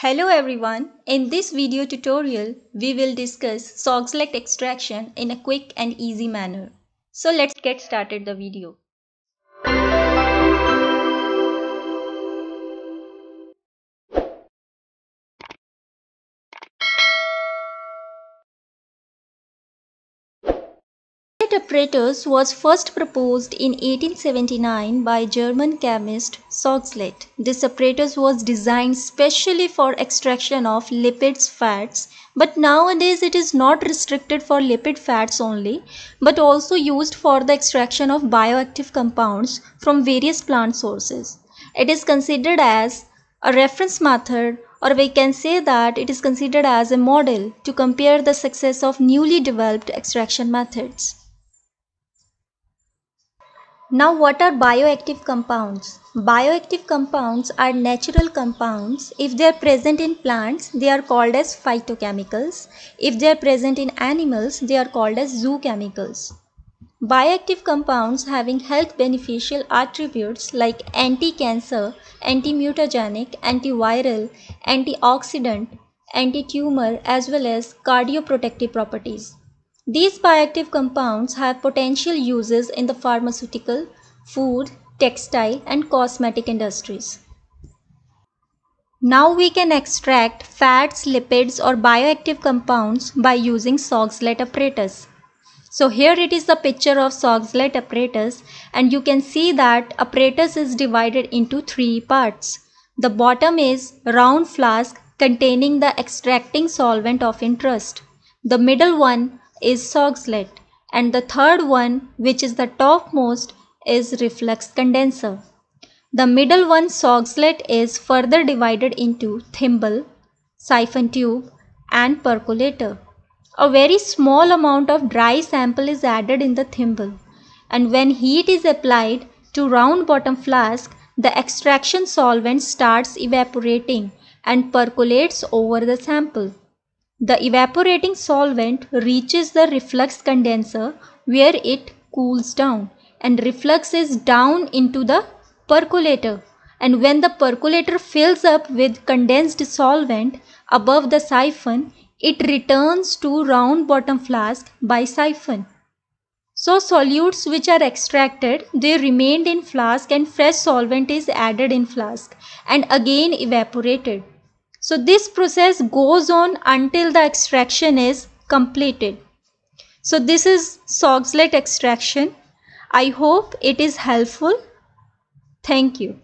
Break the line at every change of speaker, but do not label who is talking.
Hello everyone. In this video tutorial, we will discuss Soxalate extraction in a quick and easy manner. So let's get started the video. apparatus was first proposed in 1879 by German chemist Soxlet. This apparatus was designed specially for extraction of lipids fats but nowadays it is not restricted for lipid fats only but also used for the extraction of bioactive compounds from various plant sources. It is considered as a reference method or we can say that it is considered as a model to compare the success of newly developed extraction methods. Now what are bioactive compounds? Bioactive compounds are natural compounds. If they are present in plants, they are called as phytochemicals. If they are present in animals, they are called as zoochemicals. Bioactive compounds having health beneficial attributes like anti-cancer, anti-mutagenic, antiviral, antioxidant, anti-tumor as well as cardioprotective properties. These bioactive compounds have potential uses in the pharmaceutical, food, textile and cosmetic industries. Now we can extract fats, lipids or bioactive compounds by using Soxhlet apparatus. So here it is the picture of Soxhlet apparatus and you can see that apparatus is divided into three parts. The bottom is round flask containing the extracting solvent of interest. The middle one is Sogslet and the third one which is the topmost is reflux condenser. The middle one Sogslet is further divided into thimble, siphon tube and percolator. A very small amount of dry sample is added in the thimble and when heat is applied to round bottom flask the extraction solvent starts evaporating and percolates over the sample. The evaporating solvent reaches the reflux condenser where it cools down and refluxes down into the percolator. And when the percolator fills up with condensed solvent above the siphon, it returns to round bottom flask by siphon. So solutes which are extracted, they remained in flask and fresh solvent is added in flask and again evaporated. So this process goes on until the extraction is completed. So this is Soxalate extraction. I hope it is helpful. Thank you.